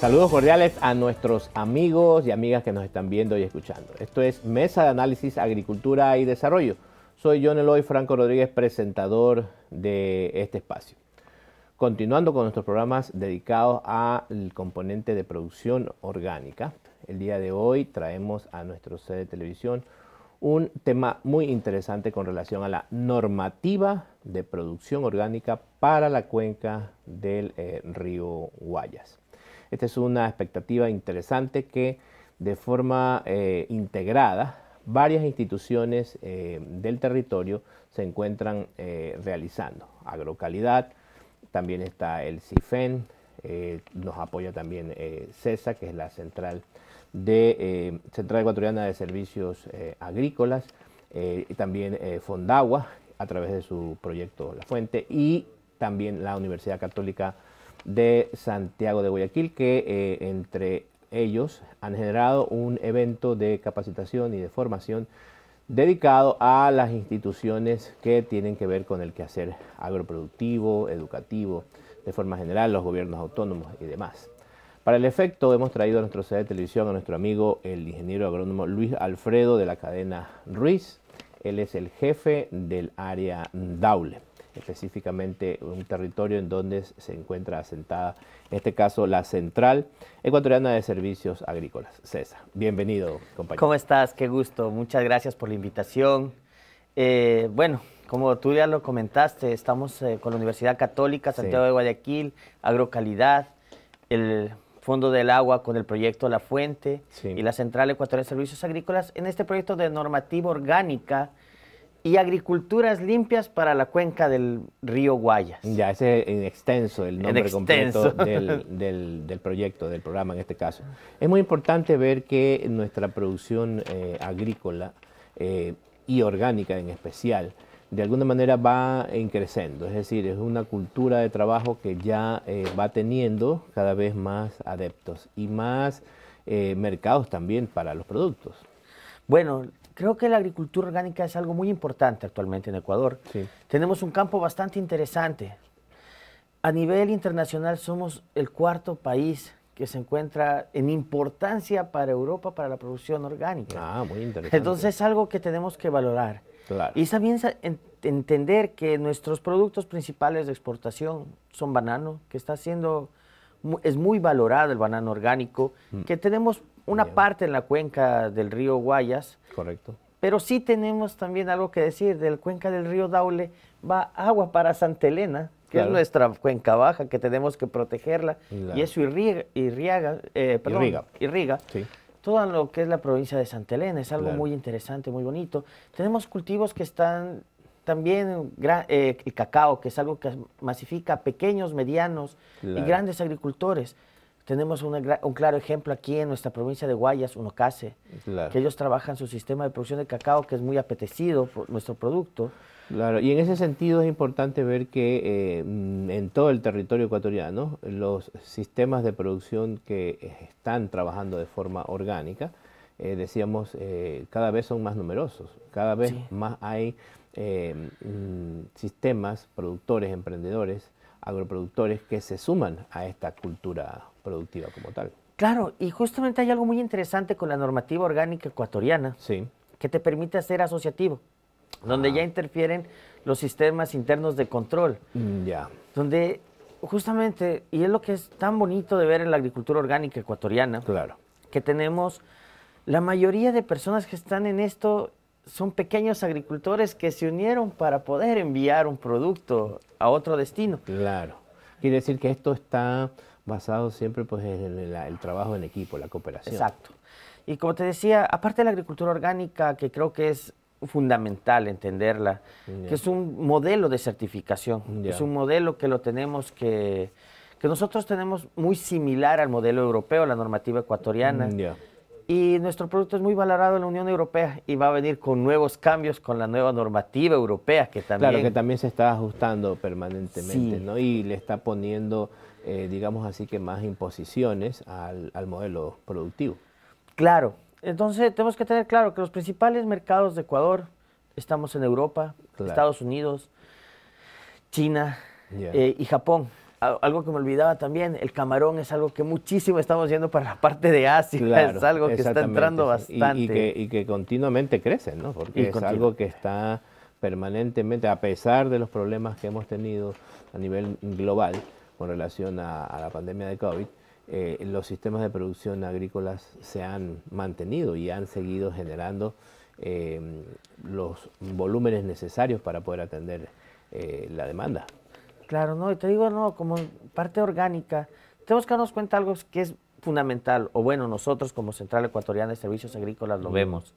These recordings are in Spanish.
Saludos cordiales a nuestros amigos y amigas que nos están viendo y escuchando. Esto es Mesa de Análisis Agricultura y Desarrollo. Soy John Eloy Franco Rodríguez, presentador de este espacio. Continuando con nuestros programas dedicados al componente de producción orgánica, el día de hoy traemos a nuestro sede de televisión un tema muy interesante con relación a la normativa de producción orgánica para la cuenca del eh, río Guayas. Esta es una expectativa interesante que de forma eh, integrada varias instituciones eh, del territorio se encuentran eh, realizando. Agrocalidad, también está el CIFEN, nos apoya también CESA, que es la central, de, central Ecuatoriana de Servicios Agrícolas, y también Fondagua a través de su proyecto La Fuente y también la Universidad Católica de Santiago de Guayaquil, que eh, entre ellos han generado un evento de capacitación y de formación dedicado a las instituciones que tienen que ver con el quehacer agroproductivo, educativo, de forma general, los gobiernos autónomos y demás. Para el efecto, hemos traído a nuestro sede de televisión a nuestro amigo, el ingeniero agrónomo Luis Alfredo de la cadena Ruiz. Él es el jefe del área Daule específicamente un territorio en donde se encuentra asentada, en este caso, la Central Ecuatoriana de Servicios Agrícolas, CESA. Bienvenido, compañero. ¿Cómo estás? Qué gusto. Muchas gracias por la invitación. Eh, bueno, como tú ya lo comentaste, estamos eh, con la Universidad Católica Santiago de Guayaquil, Agrocalidad, el Fondo del Agua con el proyecto La Fuente y la Central Ecuatoriana de Servicios Agrícolas en este proyecto de normativa orgánica y agriculturas limpias para la cuenca del río Guayas. Ya, ese es en extenso el nombre completo del, proyecto, del programa en este caso. Es muy importante ver que nuestra producción eh, agrícola eh, y orgánica en especial, de alguna manera va en creciendo, es decir, es una cultura de trabajo que ya eh, va teniendo cada vez más adeptos y más mercados también para los productos. Bueno, creo que la agricultura orgánica es algo muy importante actualmente en Ecuador. Tenemos un campo bastante interesante. A nivel internacional somos el cuarto país que se encuentra en importancia para Europa para la producción orgánica. Ah, muy interesante. Entonces es algo que tenemos que valorar. Y también entender que nuestros productos principales de exportación son banano, que está siendo, es muy valorado el banano orgánico, mm. que tenemos una parte en la cuenca del río Guayas. Correcto. Pero sí tenemos también algo que decir, del cuenca del río Daule va agua para Santa Elena, que es nuestra cuenca baja, que tenemos que protegerla, y eso eh, irriga, irriga, perdón, irriga. todo lo que es la provincia de Santa Elena, es algo muy interesante, muy bonito. Tenemos cultivos que están también eh, el cacao, que es algo que masifica pequeños, medianos y grandes agricultores. Tenemos un claro ejemplo aquí en nuestra provincia de Guayas, Unocase, que ellos trabajan su sistema de producción de cacao que es muy apetecido por nuestro producto. Claro, y en ese sentido es importante ver que eh, en todo el territorio ecuatoriano los sistemas de producción que eh, están trabajando de forma orgánica, eh, decíamos, cada vez son más numerosos, cada vez más hay mm, sistemas, productores, emprendedores agroproductores que se suman a esta cultura productiva como tal. Claro, y justamente hay algo muy interesante con la normativa orgánica ecuatoriana sí. que te permite ser asociativo, donde ah. ya interfieren los sistemas internos de control. Mm, ya. Donde justamente, y es lo que es tan bonito de ver en la agricultura orgánica ecuatoriana, claro. que tenemos la mayoría de personas que están en esto son pequeños agricultores que se unieron para poder enviar un producto a otro destino. Claro. Quiere decir que esto está basado siempre pues, en el, trabajo en equipo, la cooperación. Exacto. Y como te decía, aparte de la agricultura orgánica, que creo que es fundamental entenderla, que es un modelo de certificación, es un modelo que lo tenemos que, que nosotros tenemos muy similar al modelo europeo, la normativa ecuatoriana y nuestro producto es muy valorado en la Unión Europea y va a venir con nuevos cambios con la nueva normativa europea que también... Claro, que también se está ajustando permanentemente, ¿no? Y le está poniendo, eh, digamos así que más imposiciones al, modelo productivo. Claro, entonces tenemos que tener claro que los principales mercados de Ecuador estamos en Europa, Estados Unidos, China eh, y Japón algo que me olvidaba también, el camarón es algo que muchísimo estamos viendo para la parte de Asia, es algo que está entrando bastante. Y, que, continuamente crece, ¿no? Porque es algo que está permanentemente, a pesar de los problemas que hemos tenido a nivel global con relación a, la pandemia de COVID, eh, los sistemas de producción agrícolas se han mantenido y han seguido generando eh, los volúmenes necesarios para poder atender eh, la demanda. Claro, no, y te digo, no, como parte orgánica, tenemos que darnos cuenta algo que es fundamental, o bueno, nosotros como Central Ecuatoriana de Servicios Agrícolas lo vemos,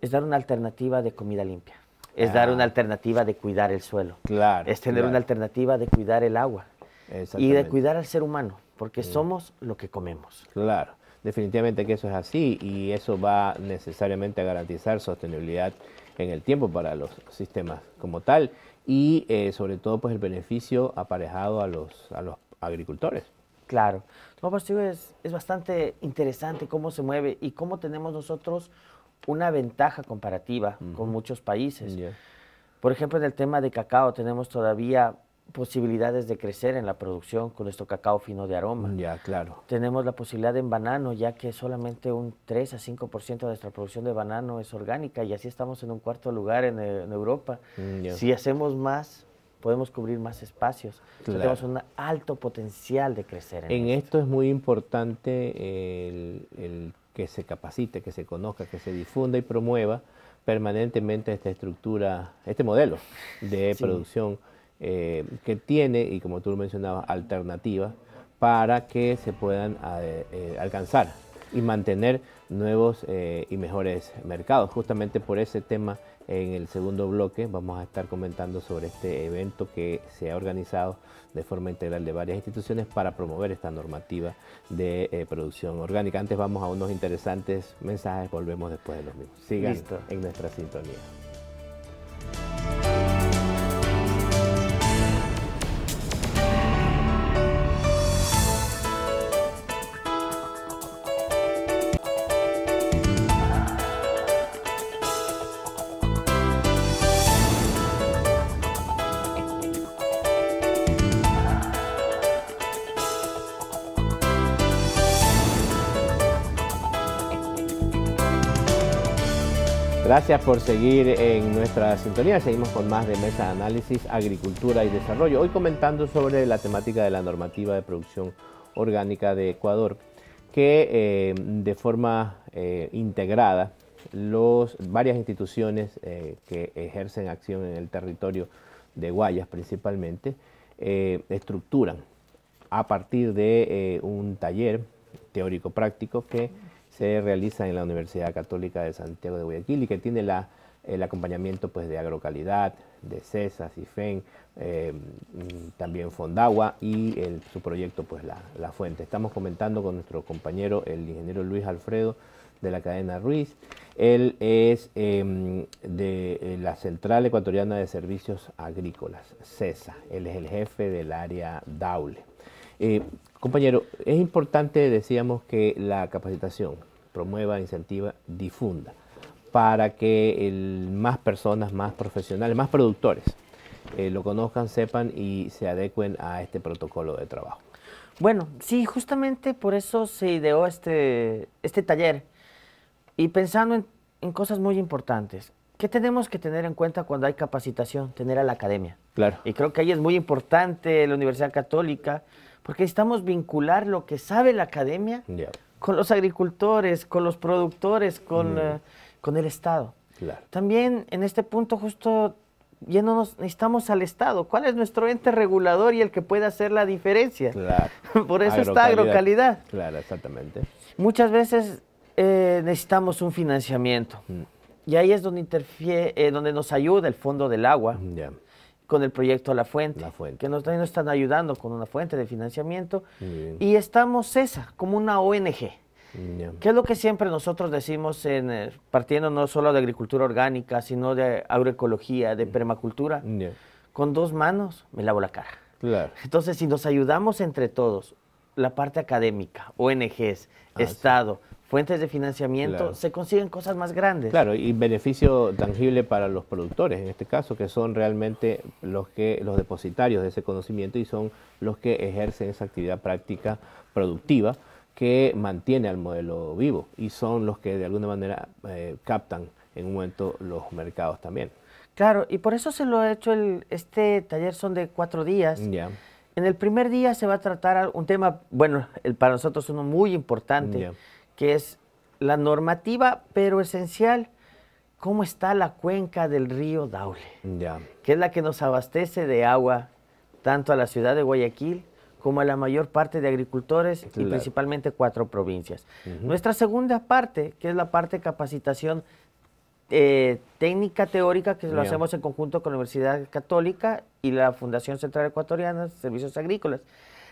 es dar una alternativa de comida limpia, es dar ah. una alternativa de cuidar el suelo, claro, es tener una alternativa de cuidar el agua y de cuidar al ser humano, porque mm. somos lo que comemos. Claro, definitivamente que eso es así y eso va necesariamente a garantizar sostenibilidad en el tiempo para los sistemas como tal y eh, sobre todo pues el beneficio aparejado a los, a los agricultores. Claro. No, pues, es, es bastante interesante cómo se mueve y cómo tenemos nosotros una ventaja comparativa con muchos países. Por ejemplo, en el tema de cacao tenemos todavía posibilidades de crecer en la producción con nuestro cacao fino de aroma. Mm, ya, claro. Tenemos la posibilidad en banano, ya que solamente un 3 a 5% de nuestra producción de banano es orgánica y así estamos en un cuarto lugar en, eh, Europa. Mm, si hacemos más, podemos cubrir más espacios. Tenemos un alto potencial de crecer. En, esto. es muy importante el, que se capacite, que se conozca, que se difunda y promueva permanentemente esta estructura, este modelo de producción eh, que tiene, y como tú lo mencionabas, alternativas para que se puedan eh, eh, alcanzar y mantener nuevos y mejores mercados. Justamente por ese tema, en el segundo bloque vamos a estar comentando sobre este evento que se ha organizado de forma integral de varias instituciones para promover esta normativa de producción orgánica. Antes vamos a unos interesantes mensajes, volvemos después de los mismos. Sigan en nuestra sintonía. Gracias por seguir en nuestra sintonía. Seguimos con más de Mesa de Análisis, Agricultura y Desarrollo. Hoy comentando sobre la temática de la normativa de producción orgánica de Ecuador, que eh, de forma eh, integrada los, varias instituciones eh, que ejercen acción en el territorio de Guayas principalmente estructuran a partir de un taller teórico-práctico que se realiza en la Universidad Católica de Santiago de Guayaquil y que tiene el acompañamiento pues, de Agrocalidad, de CESA, CIFEN... Eh, mm, también Fondagua y su proyecto pues, la, Fuente. Estamos comentando con nuestro compañero, el ingeniero Luis Alfredo de la cadena Ruiz. Él es em, de eh, la Central Ecuatoriana de Servicios Agrícolas, CESA. Él es el jefe del área Daule. Eh, compañero, es importante, decíamos, que la capacitación, promueva, incentiva, difunda, para que más personas, más profesionales, más productores eh, lo conozcan, sepan y se adecuen a este protocolo de trabajo. Bueno, sí, justamente por eso se ideó este, este taller y pensando en, cosas muy importantes. ¿Qué tenemos que tener en cuenta cuando hay capacitación? Tener a la academia. Claro. Y creo que ahí es muy importante la Universidad Católica, porque necesitamos vincular lo que sabe la academia con los agricultores, con los productores, eh, con, el Estado. Claro. También en este punto justo ya no nos necesitamos al Estado. ¿Cuál es nuestro ente regulador y el que puede hacer la diferencia? Claro. Por eso está agrocalidad. Claro, exactamente. Muchas veces eh, necesitamos un financiamiento. Mm. Y ahí es donde interfiere, eh, donde nos ayuda el fondo del agua. Ya con el proyecto La Fuente, que nos, están ayudando con una fuente de financiamiento. Y estamos esa, como una ONG. que ¿Qué es lo que siempre nosotros decimos en, eh, partiendo no solo de agricultura orgánica, sino de agroecología, de permacultura? Con dos manos me lavo la cara. Entonces, si nos ayudamos entre todos, la parte académica, ONGs, ah, Estado, fuentes de financiamiento, se consiguen cosas más grandes. Claro, y beneficio tangible para los productores, en este caso, que son realmente los, que, los depositarios de ese conocimiento y son los que ejercen esa actividad práctica productiva que mantiene al modelo vivo y son los que de alguna manera eh, captan en un momento los mercados también. Claro, y por eso se lo ha hecho, el, este taller son de cuatro días. En el primer día se va a tratar un tema, bueno, el, para nosotros uno muy importante. Ya que es la normativa, pero esencial, cómo está la cuenca del río Daule, que es la que nos abastece de agua tanto a la ciudad de Guayaquil como a la mayor parte de agricultores y principalmente cuatro provincias. Nuestra segunda parte, que es la parte de capacitación eh, técnica teórica, que lo hacemos en conjunto con la Universidad Católica y la Fundación Central Ecuatoriana de Servicios Agrícolas.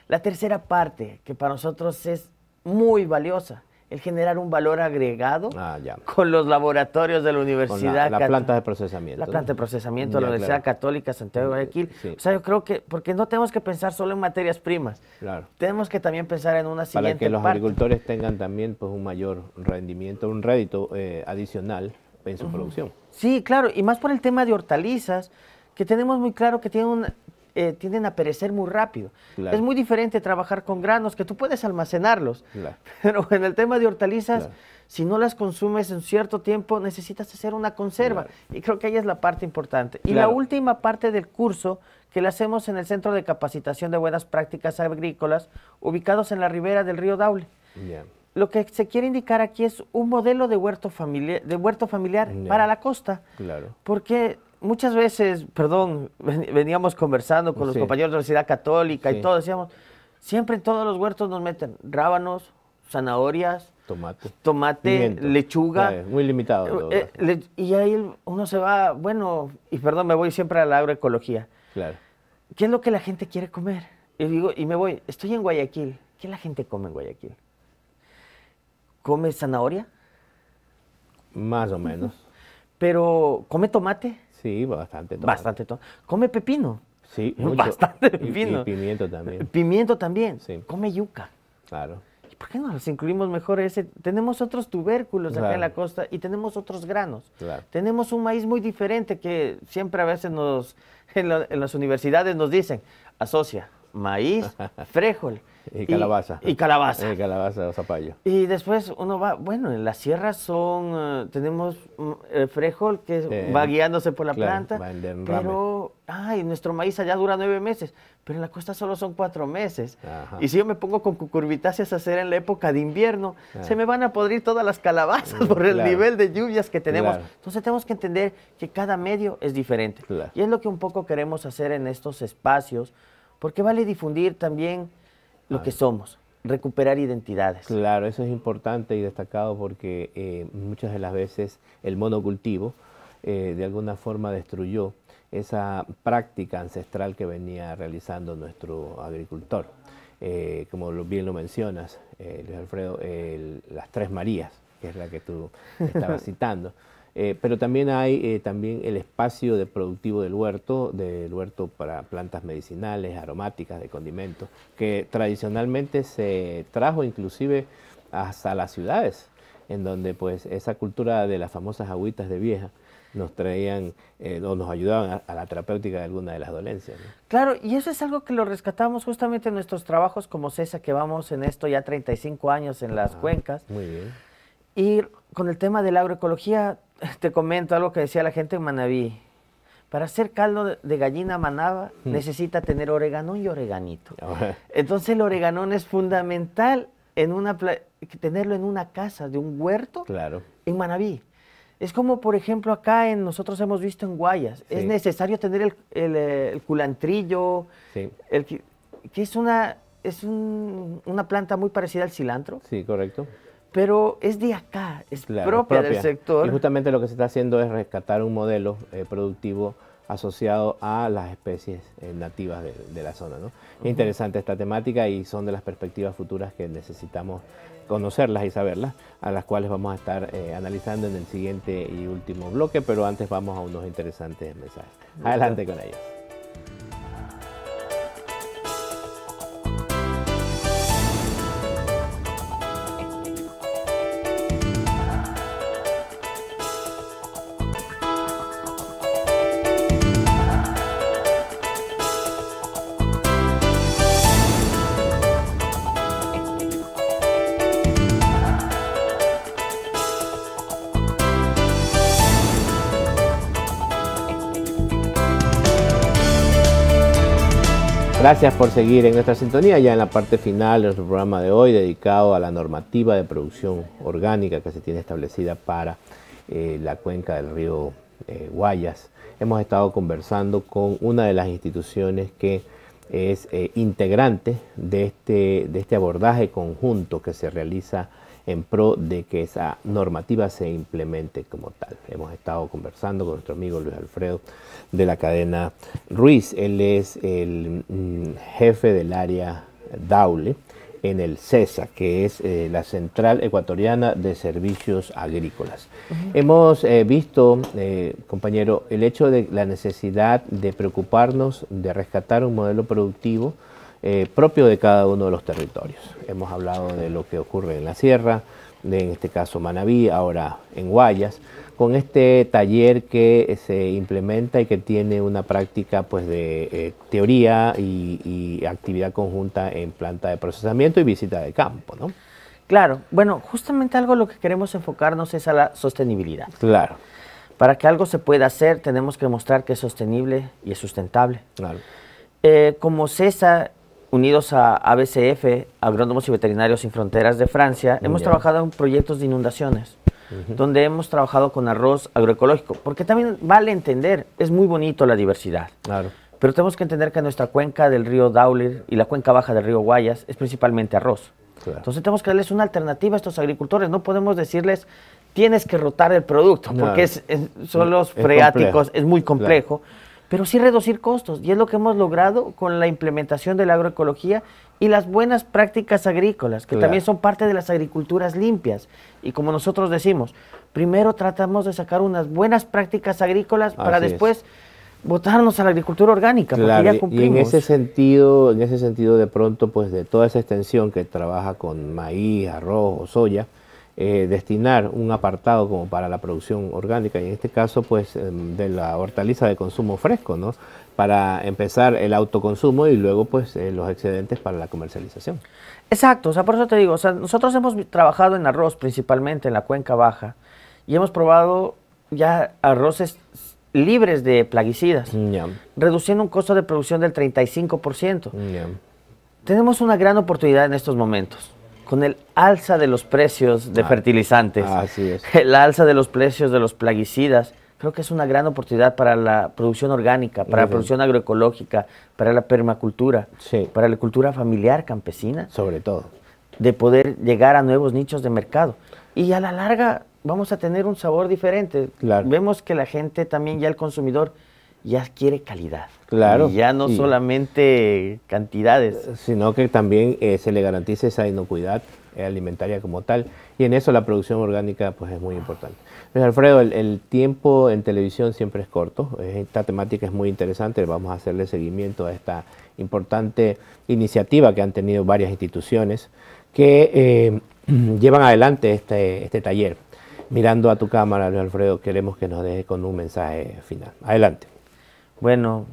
La tercera parte, que para nosotros es muy valiosa, el generar un valor agregado ah, con los laboratorios de la Universidad la, planta de procesamiento. La planta de procesamiento de la Universidad Católica Santiago de Guayaquil. O sea, yo creo que, porque no tenemos que pensar solo en materias primas. Claro. Tenemos que también pensar en una siguiente Para que los agricultores tengan también pues, un mayor rendimiento, un rédito eh, adicional en su producción. Sí, claro, y más por el tema de hortalizas, que tenemos muy claro que tiene un eh, tienden a perecer muy rápido. Es muy diferente trabajar con granos, que tú puedes almacenarlos, pero en el tema de hortalizas, si no las consumes en cierto tiempo, necesitas hacer una conserva. Y creo que ahí es la parte importante. Y la última parte del curso que la hacemos en el Centro de Capacitación de Buenas Prácticas Agrícolas, ubicados en la ribera del río Daule. Lo que se quiere indicar aquí es un modelo de huerto, familiar de huerto familiar para la costa. Claro. Porque muchas veces, perdón, veníamos conversando con los compañeros de la Universidad Católica y todo, decíamos, siempre en todos los huertos nos meten rábanos, zanahorias, tomate, tomate lechuga. Eh, muy limitado. Eh, y ahí uno se va, bueno, y perdón, me voy siempre a la agroecología. Claro. ¿Qué es lo que la gente quiere comer? Y, digo, y me voy, estoy en Guayaquil. ¿Qué la gente come en Guayaquil? ¿Come zanahoria? Más o menos. ¿Pero come tomate? Sí, bastante Bastante todo. Come pepino. Sí, bastante pepino. Y, pimiento también. Pimiento también. Sí. Come yuca. Claro. ¿Y por qué no los incluimos mejor ese? Tenemos otros tubérculos aquí acá en la costa y tenemos otros granos. Tenemos un maíz muy diferente que siempre a veces nos en, en las universidades nos dicen, asocia, maíz, frijol. y calabaza. Y, calabaza. Y calabaza zapallo. Y después uno va, bueno, en las sierras son, eh, tenemos mm, el frijol que va guiándose por la planta, pero, ay, nuestro maíz allá dura nueve meses, pero en la costa solo son cuatro meses. Y si yo me pongo con cucurbitáceas a hacer en la época de invierno, ah. se me van a podrir todas las calabazas mm, por el nivel de lluvias que tenemos. Entonces tenemos que entender que cada medio es diferente. Y es lo que un poco queremos hacer en estos espacios porque vale difundir también lo que somos, recuperar identidades. Claro, eso es importante y destacado porque eh, muchas de las veces el monocultivo eh, de alguna forma destruyó esa práctica ancestral que venía realizando nuestro agricultor. Eh, como bien lo mencionas, Luis Alfredo, las Tres Marías, que es la que tú estabas citando. Eh, pero también hay eh, también el espacio productivo del huerto, del huerto para plantas medicinales, aromáticas, de condimentos, que tradicionalmente se trajo inclusive hasta las ciudades, en donde pues esa cultura de las famosas agüitas de vieja, nos traían eh, nos ayudaban a, la terapéutica de alguna de las dolencias. Claro, y eso es algo que lo rescatamos justamente en nuestros trabajos como CESA, que vamos en esto ya 35 años en las ah, cuencas. Muy bien. Y con el tema de la agroecología, te comento algo que decía la gente en Manaví. Para hacer caldo de gallina manaba hmm. necesita tener orégano y oreganito. Entonces el oreganón es fundamental en una tenerlo en una casa de un huerto claro. en Manaví. Es como, por ejemplo, acá en, nosotros hemos visto en Guayas, es necesario tener el, eh, culantrillo, que es, una, es una planta muy parecida al cilantro. Sí, correcto pero es de acá, es propia, del sector. Y justamente lo que se está haciendo es rescatar un modelo eh, productivo asociado a las especies eh, nativas de, la zona. ¿no? Interesante esta temática y son de las perspectivas futuras que necesitamos conocerlas y saberlas, a las cuales vamos a estar eh, analizando en el siguiente y último bloque, pero antes vamos a unos interesantes mensajes. Adelante con ellos. Gracias por seguir en nuestra sintonía ya en la parte final de nuestro programa de hoy dedicado a la normativa de producción orgánica que se tiene establecida para eh, la cuenca del río eh, Guayas. Hemos estado conversando con una de las instituciones que es eh, integrante de este, de este abordaje conjunto que se realiza en pro de que esa normativa se implemente como tal. Hemos estado conversando con nuestro amigo Luis Alfredo de la cadena Ruiz. Él es el mm, jefe del área Daule en el CESA, que es eh, la Central Ecuatoriana de Servicios Agrícolas. Hemos eh, visto, eh, compañero, el hecho de la necesidad de preocuparnos de rescatar un modelo productivo eh, propio de cada uno de los territorios. Hemos hablado de lo que ocurre en la sierra, en este caso Manabí, ahora en Guayas, con este taller que se implementa y que tiene una práctica pues, de eh, teoría y, actividad conjunta en planta de procesamiento y visita de campo. Claro, bueno, justamente algo lo que queremos enfocarnos es a la sostenibilidad. Claro. Para que algo se pueda hacer tenemos que mostrar que es sostenible y es sustentable. Claro. Eh, como CESA unidos a ABCF, Agrónomos y Veterinarios Sin Fronteras de Francia, hemos trabajado en proyectos de inundaciones, donde hemos trabajado con arroz agroecológico, porque también vale entender, es muy bonito la diversidad. Claro. Pero tenemos que entender que nuestra cuenca del río Dauler y la cuenca baja del río Guayas es principalmente arroz. Entonces tenemos que darles una alternativa a estos agricultores. No podemos decirles, tienes que rotar el producto, porque es, son los freáticos, es muy complejo pero sí reducir costos. Y es lo que hemos logrado con la implementación de la agroecología y las buenas prácticas agrícolas, que también son parte de las agriculturas limpias. Y como nosotros decimos, primero tratamos de sacar unas buenas prácticas agrícolas para después... votarnos a la agricultura orgánica, porque ya cumplimos. Y en ese sentido, en ese sentido de pronto, pues de toda esa extensión que trabaja con maíz, arroz o soya, eh, destinar un apartado como para la producción orgánica y en este caso pues em, de la hortaliza de consumo fresco, ¿no? Para empezar el autoconsumo y luego pues eh, los excedentes para la comercialización. Exacto, o sea, por eso te digo, o sea, nosotros hemos trabajado en arroz principalmente en la cuenca baja y hemos probado ya arroces libres de plaguicidas, mm, reduciendo un costo de producción del 35%. Mm, Tenemos una gran oportunidad en estos momentos con el alza de los precios de ah, fertilizantes, así el alza de los precios de los plaguicidas, creo que es una gran oportunidad para la producción orgánica, para la producción agroecológica, para la permacultura, para la cultura familiar campesina. Sobre todo. De poder llegar a nuevos nichos de mercado. Y a la larga vamos a tener un sabor diferente. Vemos que la gente también, ya el consumidor, ya quiere calidad. Claro. Y ya no solamente cantidades. Eh, sino que también eh, se le garantice esa inocuidad eh, alimentaria como tal. Y en eso la producción orgánica pues es muy importante. Luis Alfredo, el, tiempo en televisión siempre es corto. Esta temática es muy interesante. Vamos a hacerle seguimiento a esta importante iniciativa que han tenido varias instituciones que llevan adelante este, este taller. Mirando a tu cámara, Luis Alfredo, queremos que nos deje con un mensaje final. Adelante. Bueno,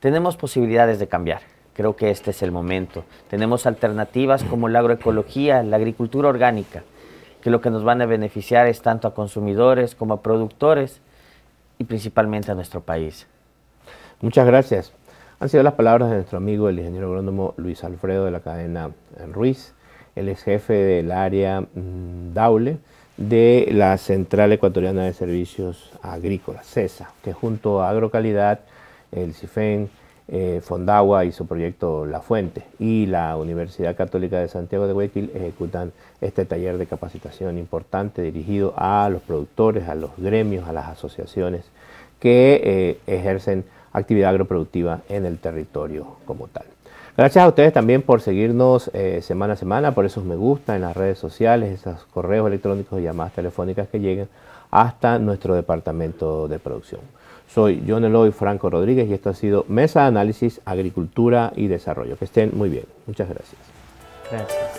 tenemos posibilidades de cambiar. Creo que este es el momento. Tenemos alternativas como la agroecología, la agricultura orgánica, que lo que nos van a beneficiar es tanto a consumidores como a productores y principalmente a nuestro país. Muchas gracias. Han sido las palabras de nuestro amigo, el ingeniero agrónomo Luis Alfredo de la cadena Ruiz. Él es jefe del área mm, Daule de la Central Ecuatoriana de Servicios Agrícolas, CESA, que junto a Agrocalidad, el CIFEN, eh, Fondagua y su proyecto La Fuente y la Universidad Católica de Santiago de Huequil ejecutan este taller de capacitación importante dirigido a los productores, a los gremios, a las asociaciones que eh, ejercen actividad agroproductiva en el territorio como tal. Gracias a ustedes también por seguirnos eh, semana a semana, por esos me gusta en las redes sociales, esos correos electrónicos y llamadas telefónicas que lleguen hasta nuestro departamento de producción. Soy John Eloy Franco Rodríguez y esto ha sido Mesa de Análisis, Agricultura y Desarrollo. Que estén muy bien. Muchas gracias. Gracias.